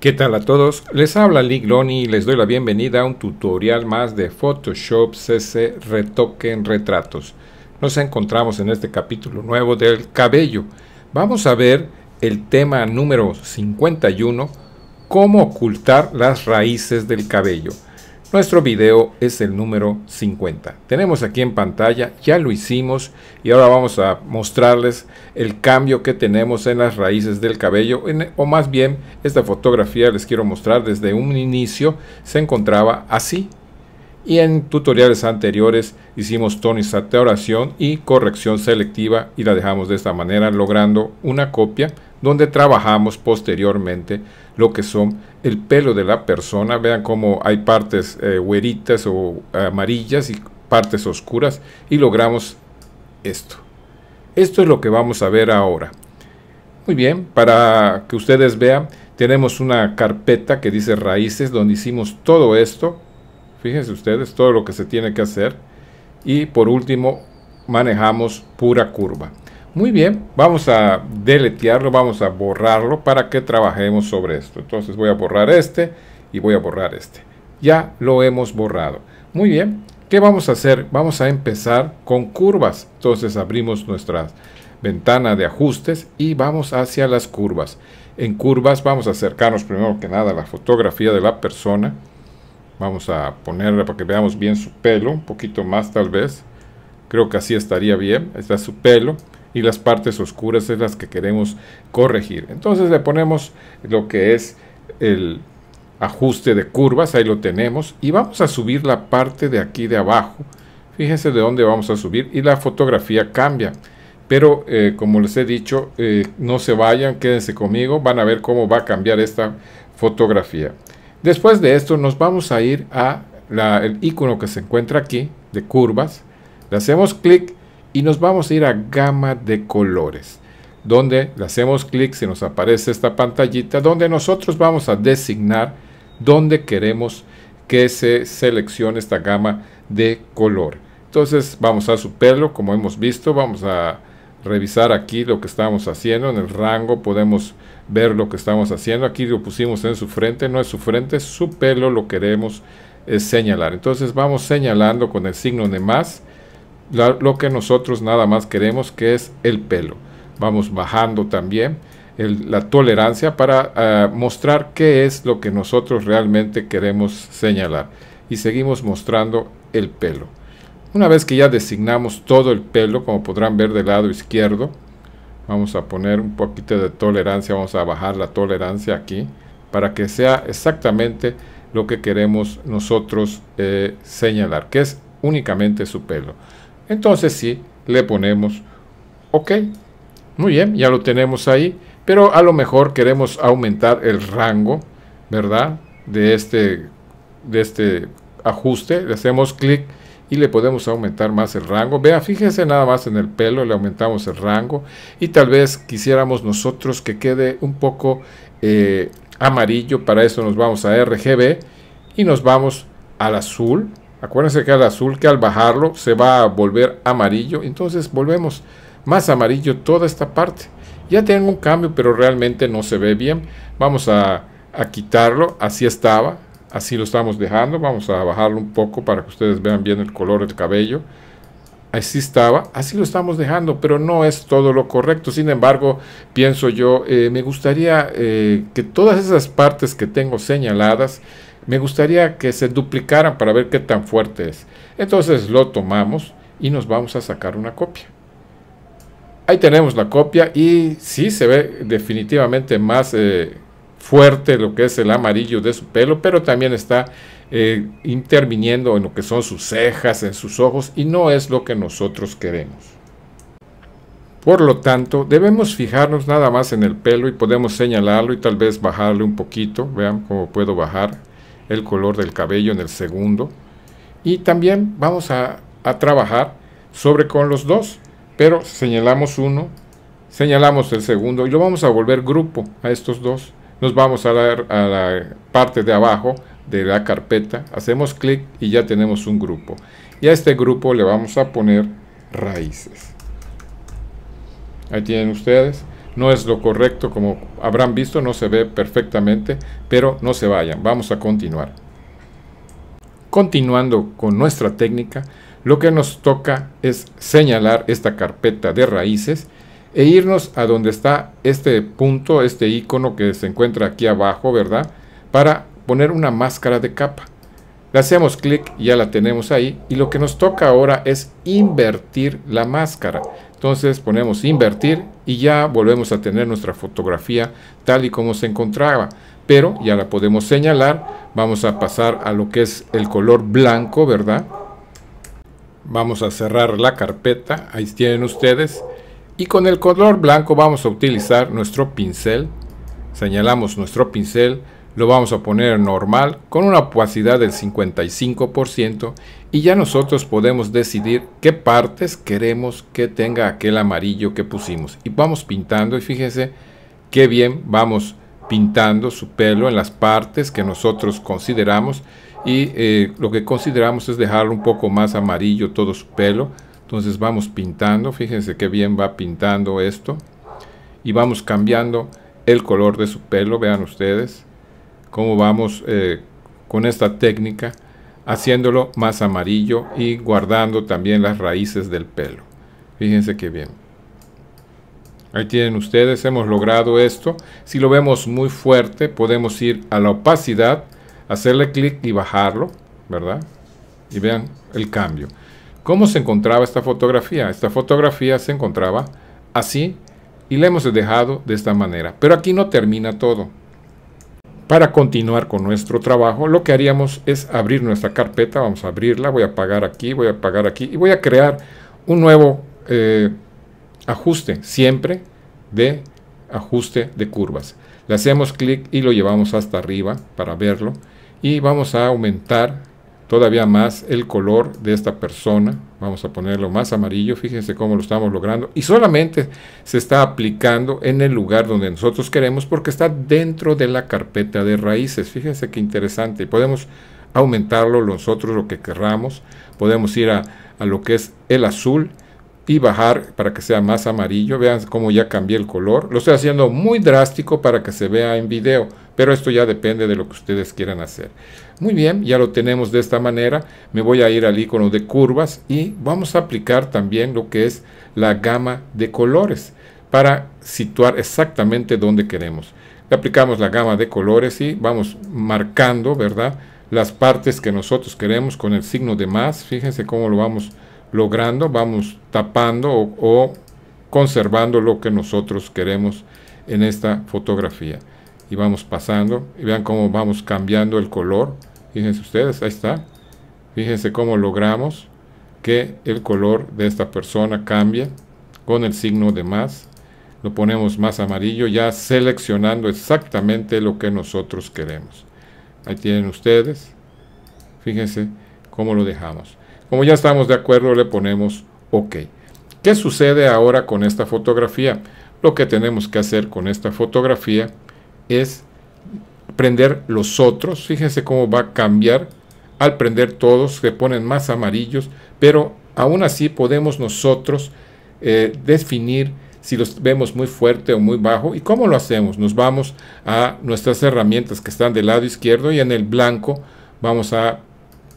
¿Qué tal a todos? Les habla Ligloni y les doy la bienvenida a un tutorial más de Photoshop CC Retoque en Retratos. Nos encontramos en este capítulo nuevo del cabello. Vamos a ver el tema número 51, cómo ocultar las raíces del cabello. Nuestro video es el número 50. Tenemos aquí en pantalla, ya lo hicimos y ahora vamos a mostrarles el cambio que tenemos en las raíces del cabello. o más bien, esta fotografía les quiero mostrar desde un inicio se encontraba así. Y en tutoriales anteriores hicimos saturación y corrección selectiva y la dejamos de esta manera logrando una copia donde trabajamos posteriormente lo que son el pelo de la persona. Vean cómo hay partes eh, güeritas o amarillas y partes oscuras y logramos esto. Esto es lo que vamos a ver ahora. Muy bien, para que ustedes vean, tenemos una carpeta que dice raíces donde hicimos todo esto. Fíjense ustedes, todo lo que se tiene que hacer. Y por último, manejamos pura curva. Muy bien, vamos a deletearlo, vamos a borrarlo para que trabajemos sobre esto. Entonces voy a borrar este y voy a borrar este. Ya lo hemos borrado. Muy bien, ¿qué vamos a hacer? Vamos a empezar con curvas. Entonces abrimos nuestra ventana de ajustes y vamos hacia las curvas. En curvas vamos a acercarnos primero que nada a la fotografía de la persona. Vamos a ponerla para que veamos bien su pelo, un poquito más tal vez. Creo que así estaría bien. Está su pelo y las partes oscuras es las que queremos corregir. Entonces le ponemos lo que es el ajuste de curvas, ahí lo tenemos, y vamos a subir la parte de aquí de abajo. Fíjense de dónde vamos a subir y la fotografía cambia. Pero eh, como les he dicho, eh, no se vayan, quédense conmigo, van a ver cómo va a cambiar esta fotografía. Después de esto nos vamos a ir a el icono que se encuentra aquí de curvas. Le hacemos clic y nos vamos a ir a gama de colores donde le hacemos clic y nos aparece esta pantallita donde nosotros vamos a designar donde queremos que se seleccione esta gama de color entonces vamos a su pelo como hemos visto vamos a revisar aquí lo que estamos haciendo en el rango podemos ver lo que estamos haciendo aquí lo pusimos en su frente no es su frente su pelo lo queremos eh, señalar entonces vamos señalando con el signo de más lo que nosotros nada más queremos que es el pelo. Vamos bajando también la tolerancia para eh, mostrar qué es lo que nosotros realmente queremos señalar. Y seguimos mostrando el pelo. Una vez que ya designamos todo el pelo, como podrán ver del lado izquierdo, vamos a poner un poquito de tolerancia, vamos a bajar la tolerancia aquí para que sea exactamente lo que queremos nosotros eh, señalar, que es únicamente su pelo entonces sí le ponemos OK. Muy bien, ya lo tenemos ahí, pero a lo mejor queremos aumentar el rango, ¿verdad? De este, de este ajuste, le hacemos clic y le podemos aumentar más el rango. Vea, fíjese nada más en el pelo, le aumentamos el rango y tal vez quisiéramos nosotros que quede un poco eh, amarillo, para eso nos vamos a RGB y nos vamos al azul, Acuérdense que el azul, que al bajarlo, se va a volver amarillo. Entonces volvemos más amarillo toda esta parte. Ya tengo un cambio, pero realmente no se ve bien. Vamos a, a quitarlo. Así estaba. Así lo estamos dejando. Vamos a bajarlo un poco para que ustedes vean bien el color del cabello así estaba, así lo estamos dejando, pero no es todo lo correcto. Sin embargo, pienso yo, eh, me gustaría eh, que todas esas partes que tengo señaladas me gustaría que se duplicaran para ver qué tan fuerte es. Entonces lo tomamos y nos vamos a sacar una copia. Ahí tenemos la copia y sí se ve definitivamente más eh, fuerte lo que es el amarillo de su pelo, pero también está eh, interviniendo en lo que son sus cejas, en sus ojos y no es lo que nosotros queremos. Por lo tanto, debemos fijarnos nada más en el pelo y podemos señalarlo y tal vez bajarle un poquito. Vean cómo puedo bajar el color del cabello en el segundo. Y también vamos a, trabajar sobre con los dos, pero señalamos uno, señalamos el segundo y lo vamos a volver grupo a estos dos. Nos vamos a dar a la parte de abajo de la carpeta, hacemos clic y ya tenemos un grupo. Y a este grupo le vamos a poner raíces. Ahí tienen ustedes no es lo correcto, como habrán visto, no se ve perfectamente, pero no se vayan, vamos a continuar. Continuando con nuestra técnica, lo que nos toca es señalar esta carpeta de raíces e irnos a donde está este punto, este icono que se encuentra aquí abajo, ¿verdad? Para poner una máscara de capa. Le hacemos clic, ya la tenemos ahí y lo que nos toca ahora es invertir la máscara. Entonces ponemos invertir y ya volvemos a tener nuestra fotografía tal y como se encontraba. Pero ya la podemos señalar. Vamos a pasar a lo que es el color blanco, ¿verdad? Vamos a cerrar la carpeta. Ahí tienen ustedes. Y con el color blanco vamos a utilizar nuestro pincel. Señalamos nuestro pincel lo vamos a poner normal con una opacidad del 55% y ya nosotros podemos decidir qué partes queremos que tenga aquel amarillo que pusimos y vamos pintando y fíjense qué bien vamos pintando su pelo en las partes que nosotros consideramos y eh, lo que consideramos es dejar un poco más amarillo todo su pelo entonces vamos pintando fíjense qué bien va pintando esto y vamos cambiando el color de su pelo vean ustedes cómo vamos eh, con esta técnica, haciéndolo más amarillo y guardando también las raíces del pelo. Fíjense qué bien. Ahí tienen ustedes, hemos logrado esto. Si lo vemos muy fuerte, podemos ir a la opacidad, hacerle clic y bajarlo, ¿verdad? Y vean el cambio. ¿Cómo se encontraba esta fotografía? Esta fotografía se encontraba así y la hemos dejado de esta manera. Pero aquí no termina todo. Para continuar con nuestro trabajo, lo que haríamos es abrir nuestra carpeta, vamos a abrirla, voy a apagar aquí, voy a apagar aquí y voy a crear un nuevo eh, ajuste, siempre de ajuste de curvas. Le hacemos clic y lo llevamos hasta arriba para verlo y vamos a aumentar todavía más el color de esta persona. Vamos a ponerlo más amarillo, fíjense cómo lo estamos logrando. Y solamente se está aplicando en el lugar donde nosotros queremos porque está dentro de la carpeta de raíces. Fíjense qué interesante. Podemos aumentarlo nosotros lo que querramos. Podemos ir a, a lo que es el azul y bajar para que sea más amarillo. Vean cómo ya cambié el color. Lo estoy haciendo muy drástico para que se vea en video, pero esto ya depende de lo que ustedes quieran hacer. Muy bien, ya lo tenemos de esta manera. Me voy a ir al icono de curvas y vamos a aplicar también lo que es la gama de colores para situar exactamente donde queremos. Le aplicamos la gama de colores y vamos marcando, ¿verdad? Las partes que nosotros queremos con el signo de más. Fíjense cómo lo vamos logrando, vamos tapando o, conservando lo que nosotros queremos en esta fotografía. Y vamos pasando, y vean cómo vamos cambiando el color. Fíjense ustedes, ahí está. Fíjense cómo logramos que el color de esta persona cambie con el signo de más. Lo ponemos más amarillo, ya seleccionando exactamente lo que nosotros queremos. Ahí tienen ustedes. Fíjense cómo lo dejamos. Como ya estamos de acuerdo, le ponemos OK. ¿Qué sucede ahora con esta fotografía? Lo que tenemos que hacer con esta fotografía es prender los otros. Fíjense cómo va a cambiar. Al prender todos se ponen más amarillos, pero aún así podemos nosotros eh, definir si los vemos muy fuerte o muy bajo. ¿Y cómo lo hacemos? Nos vamos a nuestras herramientas que están del lado izquierdo y en el blanco vamos a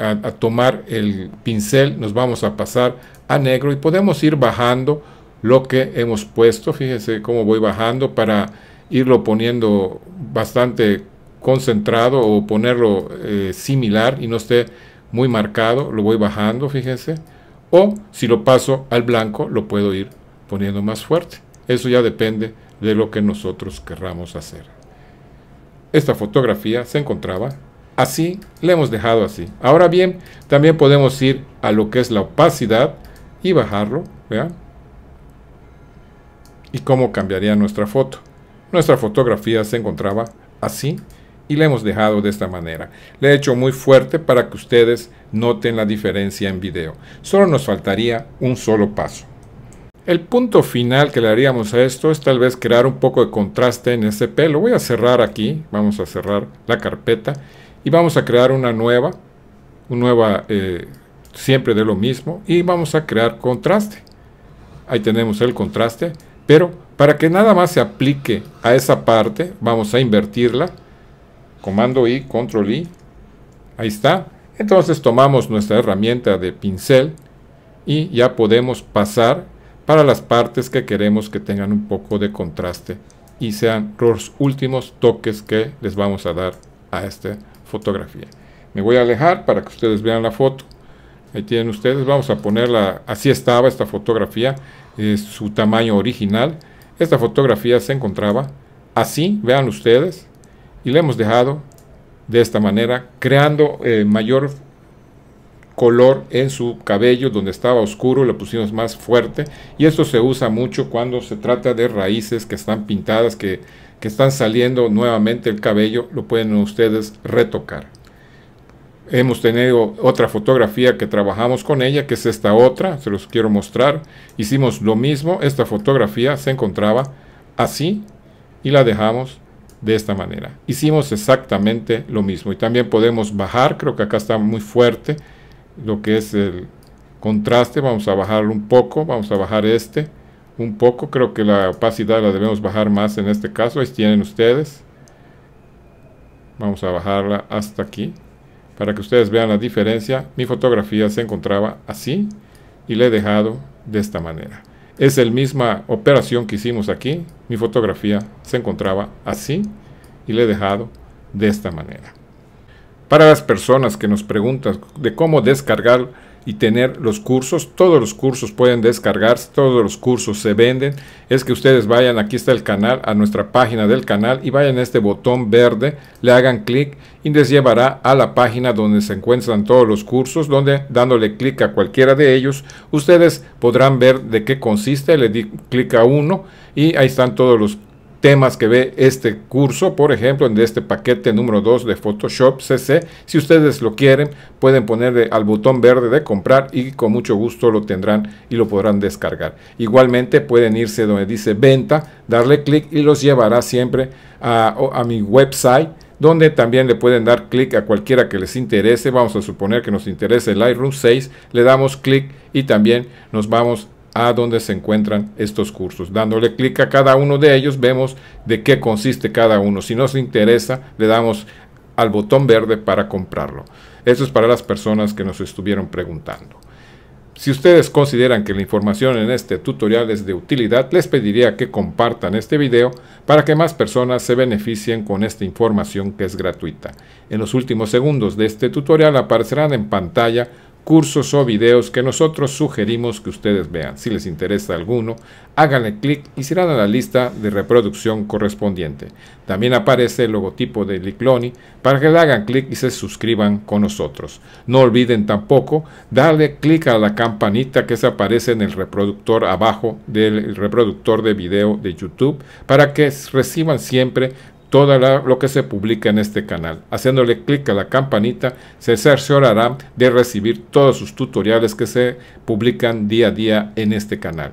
a, tomar el pincel, nos vamos a pasar a negro y podemos ir bajando lo que hemos puesto. Fíjense cómo voy bajando para irlo poniendo bastante concentrado o ponerlo eh, similar y no esté muy marcado, lo voy bajando, fíjense. O si lo paso al blanco, lo puedo ir poniendo más fuerte. Eso ya depende de lo que nosotros querramos hacer. Esta fotografía se encontraba así, le hemos dejado así. Ahora bien, también podemos ir a lo que es la opacidad y bajarlo, ¿Y cómo cambiaría nuestra foto? Nuestra fotografía se encontraba así y la hemos dejado de esta manera. Le he hecho muy fuerte para que ustedes noten la diferencia en video. Solo nos faltaría un solo paso. El punto final que le haríamos a esto es tal vez crear un poco de contraste en ese pelo. Voy a cerrar aquí, vamos a cerrar la carpeta y vamos a crear una nueva, una nueva eh, siempre de lo mismo y vamos a crear contraste. Ahí tenemos el contraste, pero para que nada más se aplique a esa parte, vamos a invertirla. Comando I, Control I. Ahí está. Entonces tomamos nuestra herramienta de pincel y ya podemos pasar para las partes que queremos que tengan un poco de contraste y sean los últimos toques que les vamos a dar a este fotografía. Me voy a alejar para que ustedes vean la foto. Ahí tienen ustedes, vamos a ponerla, así estaba esta fotografía, su tamaño original. Esta fotografía se encontraba así, vean ustedes, y la hemos dejado de esta manera, creando eh, mayor color en su cabello, donde estaba oscuro lo pusimos más fuerte y esto se usa mucho cuando se trata de raíces que están pintadas, que, que están saliendo nuevamente el cabello, lo pueden ustedes retocar. Hemos tenido otra fotografía que trabajamos con ella, que es esta otra, se los quiero mostrar. Hicimos lo mismo, esta fotografía se encontraba así y la dejamos de esta manera. Hicimos exactamente lo mismo y también podemos bajar, creo que acá está muy fuerte lo que es el contraste, vamos a bajarlo un poco, vamos a bajar este un poco, creo que la opacidad la debemos bajar más en este caso, ahí tienen ustedes. Vamos a bajarla hasta aquí, para que ustedes vean la diferencia. Mi fotografía se encontraba así y le he dejado de esta manera. Es la misma operación que hicimos aquí, mi fotografía se encontraba así y le he dejado de esta manera. Para las personas que nos preguntan de cómo descargar y tener los cursos, todos los cursos pueden descargarse, todos los cursos se venden, es que ustedes vayan, aquí está el canal, a nuestra página del canal y vayan a este botón verde, le hagan clic y les llevará a la página donde se encuentran todos los cursos, donde dándole clic a cualquiera de ellos, ustedes podrán ver de qué consiste, le di clic a uno y ahí están todos los temas que ve este curso, por ejemplo, en este paquete número 2 de Photoshop CC. Si ustedes lo quieren, pueden ponerle al botón verde de comprar y con mucho gusto lo tendrán y lo podrán descargar. Igualmente pueden irse donde dice venta, darle clic y los llevará siempre a, mi website donde también le pueden dar clic a cualquiera que les interese. Vamos a suponer que nos interese el Lightroom 6, le damos clic y también nos vamos a donde se encuentran estos cursos. Dándole clic a cada uno de ellos, vemos de qué consiste cada uno. Si nos interesa, le damos al botón verde para comprarlo. Eso es para las personas que nos estuvieron preguntando. Si ustedes consideran que la información en este tutorial es de utilidad, les pediría que compartan este video para que más personas se beneficien con esta información que es gratuita. En los últimos segundos de este tutorial aparecerán en pantalla cursos o videos que nosotros sugerimos que ustedes vean. Si les interesa alguno, háganle clic y serán a la lista de reproducción correspondiente. También aparece el logotipo de Licloni para que le hagan clic y se suscriban con nosotros. No olviden tampoco darle clic a la campanita que se aparece en el reproductor abajo del reproductor de video de YouTube para que reciban siempre todo lo que se publica en este canal. Haciéndole clic a la campanita se cerciorará de recibir todos sus tutoriales que se publican día a día en este canal.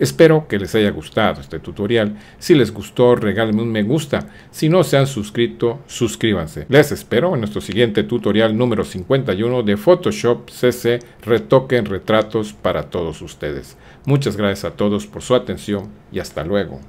Espero que les haya gustado este tutorial. Si les gustó, regálenme un me gusta. Si no se han suscrito, suscríbanse. Les espero en nuestro siguiente tutorial número 51 de Photoshop CC en Retratos para todos ustedes. Muchas gracias a todos por su atención y hasta luego.